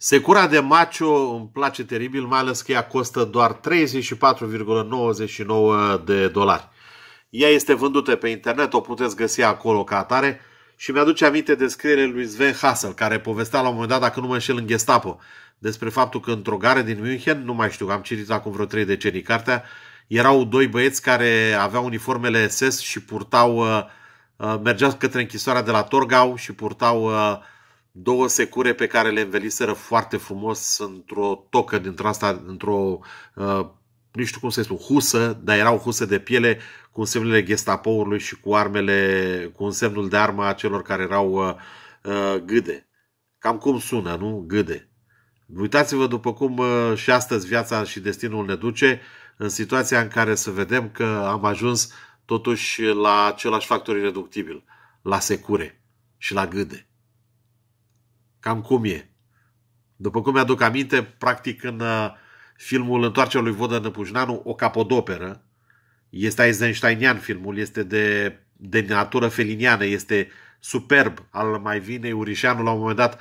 Secura de Macio îmi place teribil, mai ales că ea costă doar 34,99 de dolari. Ea este vândută pe internet, o puteți găsi acolo ca atare și mi-aduce aminte de scriere lui Sven Hassel, care povestea la un moment dat, dacă nu mă înșel în Gestapo, despre faptul că într-o gare din München, nu mai știu, am citit acum vreo 3 decenii cartea, erau doi băieți care aveau uniformele SS și purtau, uh, uh, mergeau către închisoarea de la Torgau și purtau uh, două secure pe care le înveliseră foarte frumos într-o tocă dintr asta, într-o, uh, nu știu cum să spun, husă, dar erau huse de piele cu semnele gestapoului și cu armele, cu semnul de armă a celor care erau uh, uh, gâde. Cam cum sună, nu? Gâde. Uitați-vă după cum uh, și astăzi viața și destinul ne duce în situația în care să vedem că am ajuns totuși la același factor ireductibil, la secure și la gâde. Cam cum e. După cum mi-aduc aminte, practic în uh, filmul Întoarcerea lui Vodă Năpușnanu, o capodoperă, este Eisensteinian filmul, este de, de natură feliniană, este superb al mai vinei Urișanu. La un moment dat,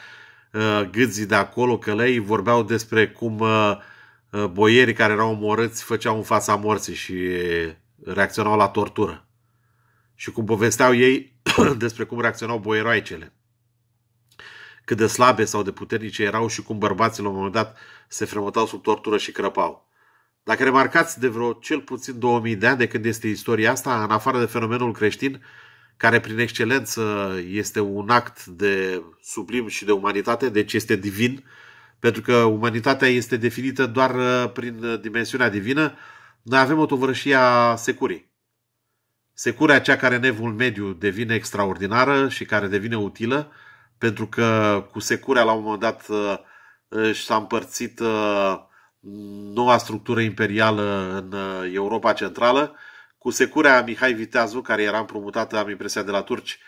uh, gâzii de acolo, călăi, vorbeau despre cum uh, boierii care erau omorâți făceau în fața morții și reacționau la tortură. Și cum povesteau ei despre cum reacționau boieroaicele cât de slabe sau de puternice erau și cum bărbații la un moment dat se frământau sub tortură și crăpau. Dacă remarcați de vreo cel puțin 2000 de ani de când este istoria asta, în afară de fenomenul creștin, care prin excelență este un act de sublim și de umanitate, deci este divin, pentru că umanitatea este definită doar uh, prin uh, dimensiunea divină, noi avem o tovărășie a securii. Securea cea care nevul mediu devine extraordinară și care devine utilă, pentru că cu Securea la un moment dat uh, și s-a împărțit uh, noua structură imperială în uh, Europa Centrală. Cu Securea Mihai Viteazu, care era împrumutată, am impresia, de la turci,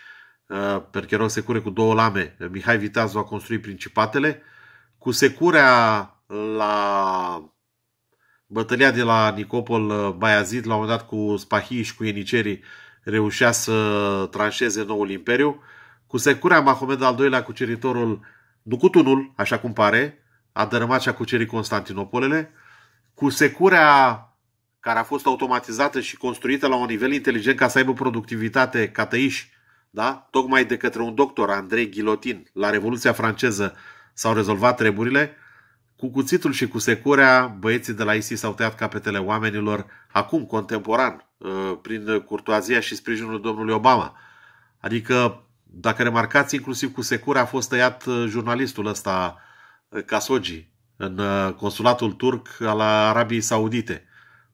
pentru că erau secure cu două lame, Mihai Viteazu a construit principatele. Cu Securea la bătălia de la Nicopol Baiazid, la un moment dat cu spahii și cu ienicerii, reușea să tranșeze noul imperiu cu securea Mahomed al II-lea cuceritorul Ducutunul, așa cum pare, a dărâmat și a cucerit Constantinopolele, cu securea care a fost automatizată și construită la un nivel inteligent ca să aibă productivitate ca tăiși, da? tocmai de către un doctor, Andrei Ghilotin, la Revoluția franceză s-au rezolvat treburile, cu cuțitul și cu securea, băieții de la ISIS s-au tăiat capetele oamenilor, acum, contemporan, uh, prin curtoazia și sprijinul domnului Obama. Adică dacă remarcați, inclusiv cu secure a fost tăiat uh, jurnalistul ăsta Casogi uh, în uh, consulatul turc al Arabiei Saudite.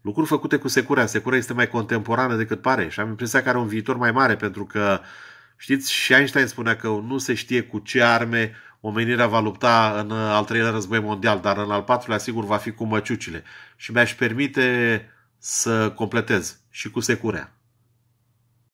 Lucruri făcute cu Secura. Secura este mai contemporană decât pare și am impresia că are un viitor mai mare pentru că știți, și Einstein spunea că nu se știe cu ce arme omenirea va lupta în al treilea război mondial, dar în al patrulea sigur va fi cu măciucile. Și mi-aș permite să completez și cu Securea.